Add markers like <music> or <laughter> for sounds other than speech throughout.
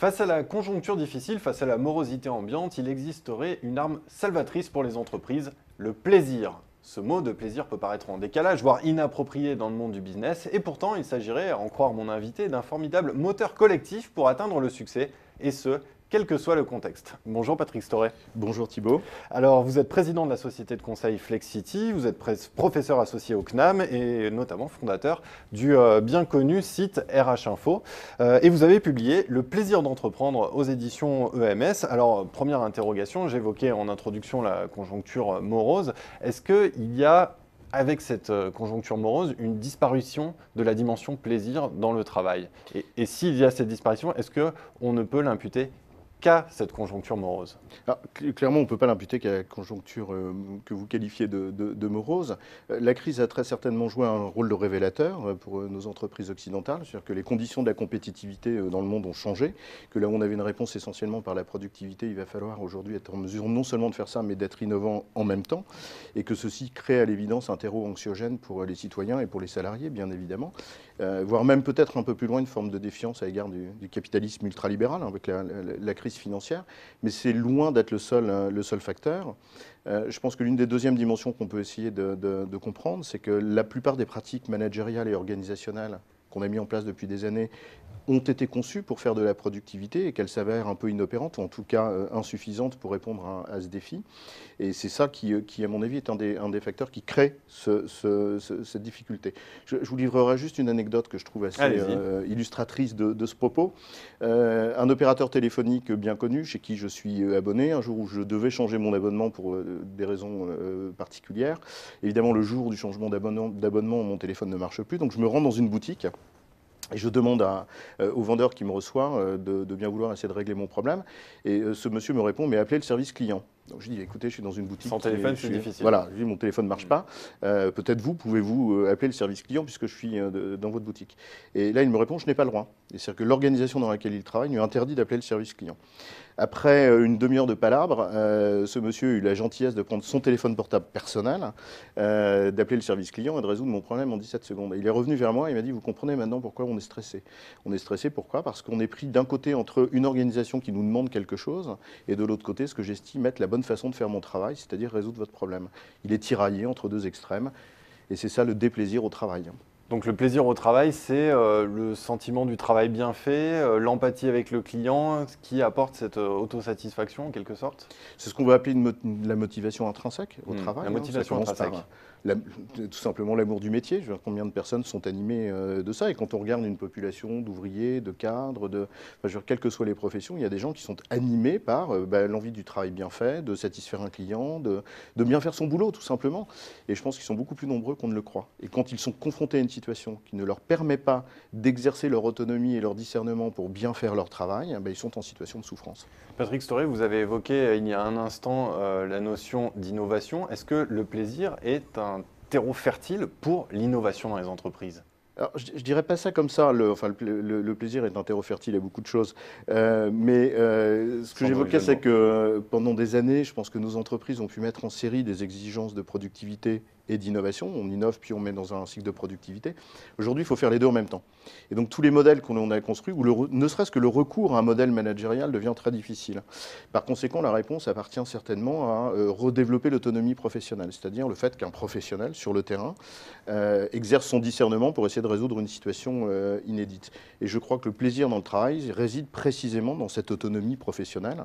Face à la conjoncture difficile, face à la morosité ambiante, il existerait une arme salvatrice pour les entreprises, le plaisir. Ce mot de plaisir peut paraître en décalage, voire inapproprié dans le monde du business, et pourtant il s'agirait, à en croire mon invité, d'un formidable moteur collectif pour atteindre le succès, et ce, quel que soit le contexte. Bonjour Patrick Storé. Bonjour Thibault. Alors, vous êtes président de la société de conseil Flexity, vous êtes professeur associé au CNAM et notamment fondateur du euh, bien connu site RH Info. Euh, et vous avez publié Le plaisir d'entreprendre aux éditions EMS. Alors, première interrogation, j'évoquais en introduction la conjoncture morose. Est-ce qu'il y a avec cette euh, conjoncture morose, une disparition de la dimension plaisir dans le travail. Et, et s'il y a cette disparition, est-ce qu'on ne peut l'imputer qu'à cette conjoncture morose ah, Clairement, on ne peut pas l'imputer qu'à la conjoncture euh, que vous qualifiez de, de, morose. Euh, la crise a très certainement joué un rôle de révélateur euh, pour nos entreprises occidentales, c'est-à-dire que les conditions de la compétitivité dans le monde ont changé, que là où on avait une réponse essentiellement par la productivité, il va falloir aujourd'hui être en mesure non seulement de faire ça, mais d'être innovant en même temps, et que ceci crée à l'évidence un terreau anxiogène pour les citoyens et pour les salariés, bien évidemment. Euh, voire même peut-être un peu plus loin une forme de défiance à l'égard du, capitalisme ultralibéral hein, avec la, crise financière, mais c'est loin d'être le seul, euh, facteur. Euh, je pense que l'une des deuxièmes dimensions qu'on peut essayer de comprendre, c'est que la plupart des pratiques managériales et organisationnelles qu'on a mis en place depuis des années ont été conçues pour faire de la productivité et qu'elles s'avèrent un peu inopérantes, ou en tout cas euh, insuffisantes pour répondre à, ce défi. Et c'est ça qui, euh, à mon avis, est un des, facteurs qui crée cette difficulté. Je, vous livrerai juste une anecdote que je trouve assez euh, illustratrice de, ce propos. un opérateur téléphonique bien connu, chez qui je suis abonné, un jour où je devais changer mon abonnement pour des raisons particulières, évidemment, le jour du changement d'abonnement, mon téléphone ne marche plus, donc je me rends dans une boutique. Et je demande euh, au vendeur qui me reçoit euh, de, bien vouloir essayer de régler mon problème. Et euh, ce monsieur me répond, mais appelez le service client. Donc je dis, écoutez, je suis dans une boutique. Sans téléphone, c'est difficile. Voilà, je dis, mon téléphone ne marche pas. Euh, peut-être vous, pouvez-vous euh, appeler le service client puisque je suis euh, dans votre boutique Et là, il me répond, je n'ai pas le droit. C'est-à-dire que l'organisation dans laquelle il travaille lui interdit d'appeler le service client. Après une demi-heure de palabre, ce monsieur a eu la gentillesse de prendre son téléphone portable personnel, d'appeler le service client et de résoudre mon problème en 17 secondes. il est revenu vers moi et il m'a dit, vous comprenez maintenant pourquoi on est stressé. On est stressé pourquoi Parce qu'on est pris d'un côté entre une organisation qui nous demande quelque chose et de l'autre côté ce que j'estime être la bonne façon de faire mon travail, c'est-à-dire résoudre votre problème. Il est tiraillé entre deux extrêmes, et c'est ça le déplaisir au travail. Donc le plaisir au travail, c'est euh, le sentiment du travail bien fait, euh, l'empathie avec le client, qui apporte cette euh, autosatisfaction en quelque sorte C'est ce qu'on va appeler la motivation intrinsèque au hmm, travail. La hein, motivation intrinsèque tout simplement l'amour du métier. Je veux combien de personnes sont animées euh, de ça Et quand on regarde une population d'ouvriers, de cadres, de, quelles que soient les professions, il y a des gens qui sont animés par euh, bah, l'envie du travail bien fait, de satisfaire un client, de, de bien faire son boulot, tout simplement. Et je pense qu'ils sont beaucoup plus nombreux qu'on ne le croit. Et quand ils sont confrontés à une situation qui ne leur permet pas d'exercer leur autonomie et leur discernement pour bien faire leur travail, bah, ils sont en situation de souffrance. Patrick Storé, vous avez évoqué euh, il y a un instant la notion d'innovation. Est-ce que le plaisir est un fertile pour l'innovation dans les entreprises je, ne dirais pas ça comme ça. Le, plaisir est un terreau fertile à beaucoup de choses. Euh, mais euh, ce que j'évoquais, c'est que euh, pendant des années, je pense que nos entreprises ont pu mettre en série des exigences de productivité et d'innovation. On innove, puis on met dans un cycle de productivité. Aujourd'hui, il faut faire les deux en même temps. Et donc, tous les modèles qu'on a construits, ou ne serait-ce que le recours à un modèle managérial devient très difficile. Par conséquent, la réponse appartient certainement à euh, redévelopper l'autonomie professionnelle, c'est-à-dire le fait qu'un professionnel sur le terrain euh, exerce son discernement pour essayer de résoudre une situation euh, inédite. Et je crois que le plaisir dans le travail réside précisément dans cette autonomie professionnelle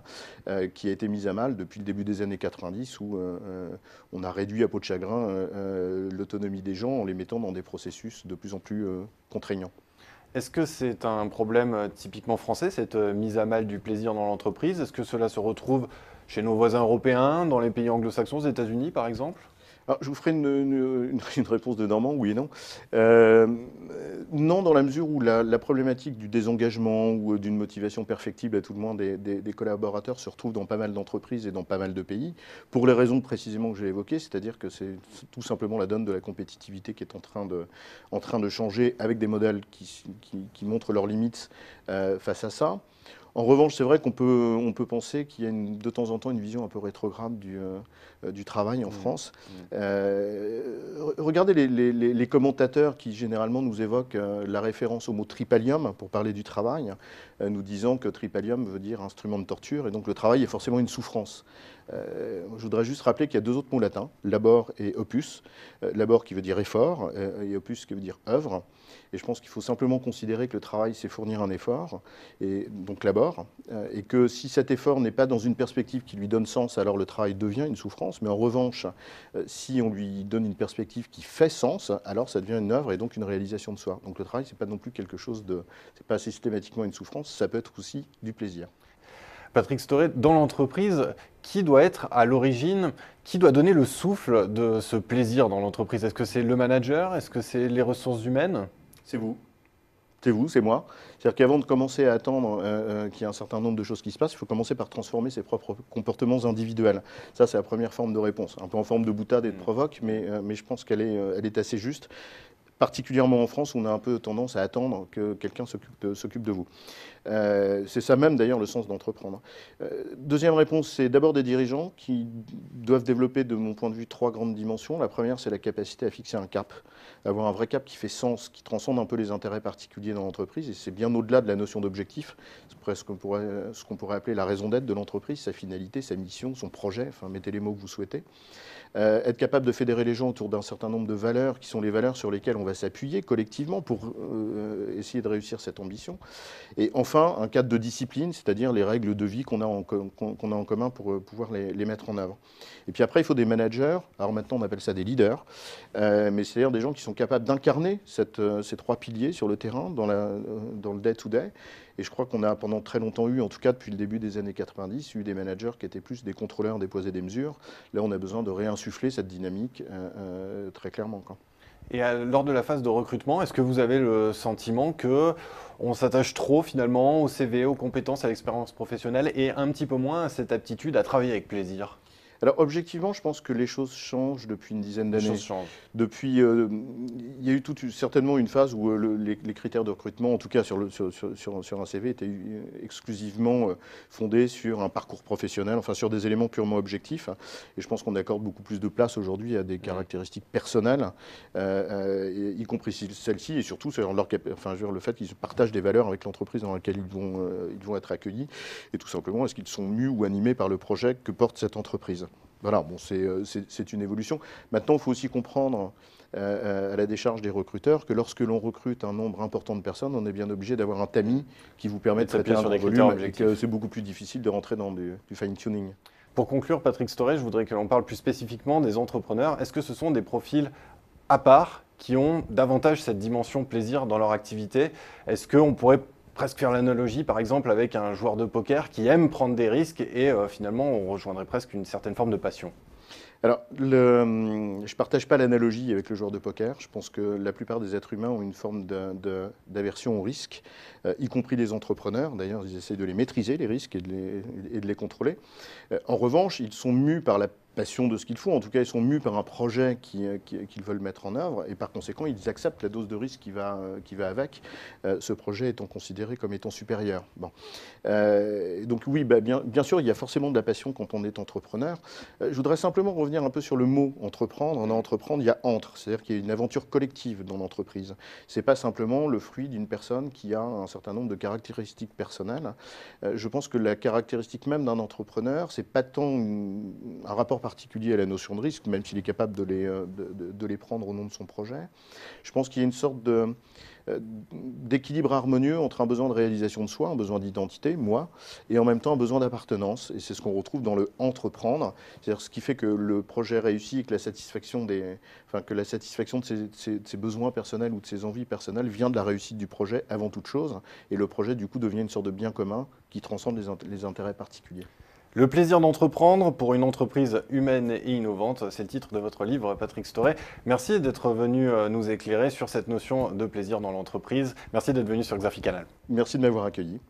qui a été mise à mal depuis le début des années 90 où on a réduit à peau de chagrin euh, l'autonomie des gens en les mettant dans des processus de plus en plus euh, contraignants. Est-ce que c'est un problème euh, typiquement français, cette mise à mal du plaisir dans l'entreprise Est-ce que cela se retrouve chez nos voisins européens, dans les pays anglo-saxons, aux États-Unis par exemple je vous ferai <laughs> une, réponse de Normand, oui et non. Euh, non, dans la mesure où la, problématique du désengagement ou euh, d'une motivation perfectible à tout le monde des, collaborateurs se retrouve dans pas mal d'entreprises et dans pas mal de pays, pour les raisons précisément que j'ai évoquées, c'est-à-dire que c'est tout simplement la donne de la compétitivité qui est en train de, changer avec des modèles qui, montrent leurs limites euh, face à ça. En revanche, c'est vrai qu'on peut, on peut penser qu'il y a de temps en temps une vision un peu rétrograde du, euh, du travail en mmh. France. Mmh. Euh, regardez les, commentateurs qui généralement nous évoquent euh, la référence au mot tripalium pour parler du travail, nous disant que tripalium veut dire instrument de torture et donc le travail est forcément une souffrance. Euh, je voudrais juste rappeler qu'il y a deux autres mots latins, labor et opus. Euh, labor qui veut dire effort euh, et opus qui veut dire œuvre. Et je pense qu'il faut simplement considérer que le travail, c'est fournir un effort, et donc labor, et que si cet effort n'est pas dans une perspective qui lui donne sens, alors le travail devient une souffrance. Mais en revanche, si on lui donne une perspective qui fait sens, alors ça devient une œuvre et donc une réalisation de soi. Donc le travail, ce n'est pas non plus quelque chose de, c'est pas systématiquement une souffrance, ça peut être aussi du plaisir. Patrick Storé, dans l'entreprise, qui doit être à l'origine, qui doit donner le souffle de ce plaisir dans l'entreprise Est-ce que c'est le manager Est-ce que c'est les ressources humaines C'est vous. C'est vous, c'est moi. C'est-à-dire qu'avant de commencer à attendre euh, euh, qu'il y ait un certain nombre de choses qui se passent, il faut commencer par transformer ses propres comportements individuels. Ça, c'est la première forme de réponse. Un peu en forme de boutade et de mm. provoque, euh, mais, je pense qu'elle est, assez juste particulièrement en France, on a un peu tendance à attendre que quelqu'un s'occupe de, vous. Euh, c'est ça même d'ailleurs le sens d'entreprendre. Euh, deuxième réponse, c'est d'abord des dirigeants qui doivent développer, de mon point de vue, trois grandes dimensions. La première, c'est la capacité à fixer un cap, avoir un vrai cap qui fait sens, qui transcende un peu les intérêts particuliers dans l'entreprise. Et c'est bien au-delà de la notion d'objectif. C'est presque ce qu'on pourrait, appeler la raison d'être de l'entreprise, sa finalité, sa mission, son projet. Enfin, mettez les mots que vous souhaitez. Euh, être capable de fédérer les gens autour d'un certain nombre de valeurs qui sont les valeurs sur lesquelles on va s'appuyer collectivement pour essayer de réussir cette ambition. Et enfin, un cadre de discipline, c'est-à-dire les règles de vie qu'on a, a, en commun pour euh, pouvoir les, mettre en œuvre. Et puis après, il faut des managers, alors maintenant on appelle ça des leaders, euh, mais c'est-à-dire des gens qui sont capables d'incarner euh, ces trois piliers sur le terrain, dans, la, dans le day-to-day. Et je crois qu'on a pendant très longtemps eu, en tout cas depuis le début des années 90, eu des managers qui étaient plus des contrôleurs des des mesures. Là, on a besoin de réinsuffler cette dynamique très clairement. Et lors de la phase de recrutement, est-ce que vous avez le sentiment que on s'attache trop finalement au CV, aux compétences, à l'expérience professionnelle et un petit peu moins à cette aptitude à travailler avec plaisir alors objectivement, je pense que les choses changent depuis une dizaine d'années. Depuis, euh, il y a eu certainement une phase où euh, les, critères de recrutement, en tout cas sur, un CV, étaient euh, exclusivement fondés sur un parcours professionnel, enfin sur des éléments purement objectifs. Hein. Et je pense qu'on accorde beaucoup plus de place aujourd'hui à des caractéristiques personnelles, y compris celles-ci, et surtout sur leur, enfin, le fait qu'ils partagent des valeurs avec l'entreprise dans laquelle ils vont, ils vont être accueillis, et tout simplement est-ce qu'ils sont mus ou animés par le projet que porte cette entreprise. Voilà, bon, euh, c'est une évolution. Maintenant, il faut aussi comprendre euh, euh, à la décharge des recruteurs que lorsque l'on recrute un nombre important de personnes, on est bien obligé d'avoir un tamis qui vous permet de traiter sur des volume c'est beaucoup plus difficile de rentrer dans du, fine-tuning. Pour conclure, Patrick Storé, je voudrais que l'on parle plus spécifiquement des entrepreneurs. Est-ce que ce sont des profils à part qui ont davantage cette dimension plaisir dans leur activité Est-ce qu'on pourrait presque faire l'analogie, par exemple, avec un joueur de poker qui aime prendre des risques et euh, finalement, on rejoindrait presque une certaine forme de passion. Alors, hum, je ne partage pas l'analogie avec le joueur de poker. Je pense que la plupart des êtres humains ont une forme d'aversion au risque, euh, y compris les entrepreneurs. D'ailleurs, ils essaient de les maîtriser, les risques, et de les, contrôler. Euh, en revanche, ils sont mus par la passion de ce qu'ils font. En tout cas, ils sont mus par un projet euh, euh, qu'ils veulent mettre en œuvre et par conséquent, ils acceptent la dose de risque qui va, euh, avec, ce projet étant considéré comme étant supérieur. Bon. donc oui, bah, bien, sûr, il y a forcément de la passion quand on est entrepreneur. je voudrais simplement revenir un peu sur le mot entreprendre. En entreprendre, il y a entre, c'est-à-dire qu'il y a une aventure collective dans l'entreprise. C'est pas simplement le fruit d'une personne qui a un certain nombre de caractéristiques personnelles. je pense que la caractéristique même d'un entrepreneur, c'est pas tant un rapport particulier à la notion de risque, même s'il est capable de les, euh, les, prendre au nom de son projet. Je pense qu'il y a une sorte de euh, d'équilibre harmonieux entre un besoin de réalisation de soi, un besoin d'identité, moi, et en même temps un besoin d'appartenance. Et c'est ce qu'on retrouve dans le entreprendre, c'est-à-dire ce qui fait que le projet réussit et que la satisfaction, des, enfin, que la satisfaction de ses, besoins personnels ou de ses envies personnelles vient de la réussite du projet avant toute chose. Et le projet, du coup, devient une sorte de bien commun qui transcende les intérêts particuliers. Le plaisir d'entreprendre pour une entreprise humaine et innovante, c'est le titre de votre livre, Patrick Storé. Merci d'être venu euh, nous éclairer sur cette notion de plaisir dans l'entreprise. Merci d'être venu sur Xafi Canal. Merci de m'avoir accueilli.